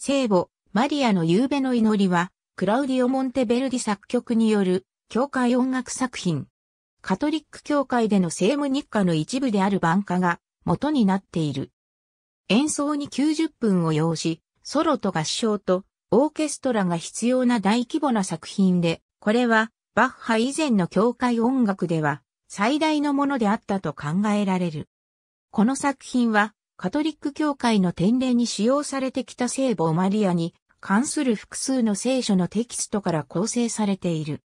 聖母、マリアの夕べの祈りは、クラウディオ・モンテベルディ作曲による、教会音楽作品。カトリック教会での聖務日課の一部である晩歌が元になっている。演奏に90分を要し、ソロと合唱とオーケストラが必要な大規模な作品で、これはバッハ以前の教会音楽では最大のものであったと考えられる。この作品はカトリック教会の典礼に使用されてきた聖母マリアに関する複数の聖書のテキストから構成されている。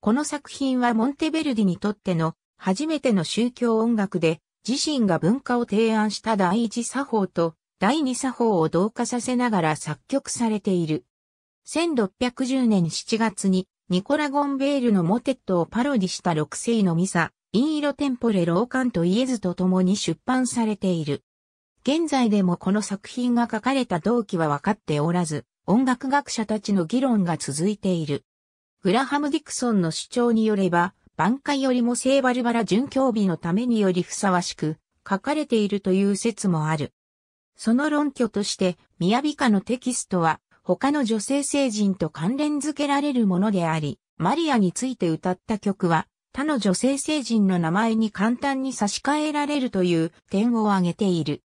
この作品はモンテベルディにとっての初めての宗教音楽で自身が文化を提案した第一作法と第二作法を同化させながら作曲されている。1610年7月にニコラ・ゴンベールのモテットをパロディした六世のミサ、インイロテンポレローカンとイエズと共に出版されている。現在でもこの作品が書かれた動機は分かっておらず、音楽学者たちの議論が続いている。グラハム・ディクソンの主張によれば、挽回よりも聖バルバラ殉教日のためによりふさわしく、書かれているという説もある。その論拠として、ヤビカのテキストは、他の女性聖人と関連づけられるものであり、マリアについて歌った曲は、他の女性聖人の名前に簡単に差し替えられるという点を挙げている。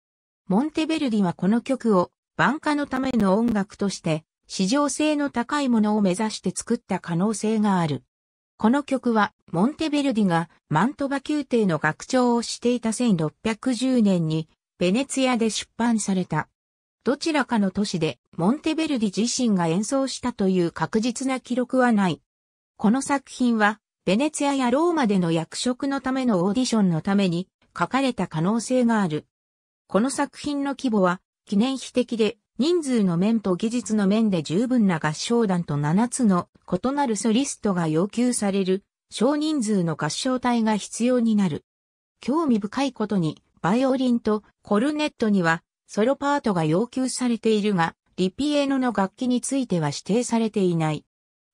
モンテベルディはこの曲をンカのための音楽として市場性の高いものを目指して作った可能性がある。この曲はモンテベルディがマントバ宮廷の学長をしていた1610年にベネツィアで出版された。どちらかの都市でモンテベルディ自身が演奏したという確実な記録はない。この作品はベネツィアやローマでの役職のためのオーディションのために書かれた可能性がある。この作品の規模は、記念碑的で、人数の面と技術の面で十分な合唱団と7つの異なるソリストが要求される、少人数の合唱隊が必要になる。興味深いことに、バイオリンとコルネットにはソロパートが要求されているが、リピエノの楽器については指定されていない。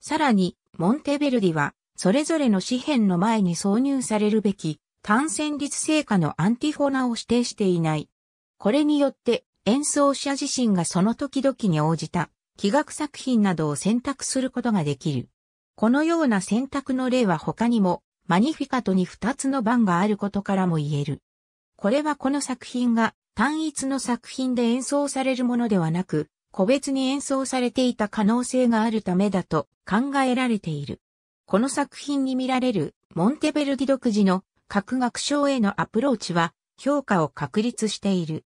さらに、モンテベルディは、それぞれの詩編の前に挿入されるべき、単旋律成果のアンティフォナを指定していない。これによって演奏者自身がその時々に応じた器楽作品などを選択することができる。このような選択の例は他にもマニフィカトに2つの番があることからも言える。これはこの作品が単一の作品で演奏されるものではなく、個別に演奏されていた可能性があるためだと考えられている。この作品に見られるモンテベルディ独自の各学賞へのアプローチは評価を確立している。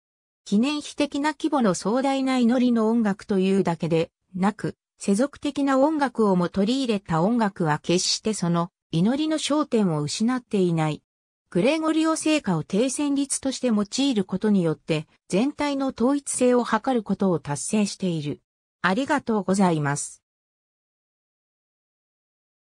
記念碑的な規模の壮大な祈りの音楽というだけでなく、世俗的な音楽をも取り入れた音楽は決してその祈りの焦点を失っていない。グレゴリオ聖歌を停戦律として用いることによって全体の統一性を図ることを達成している。ありがとうございます。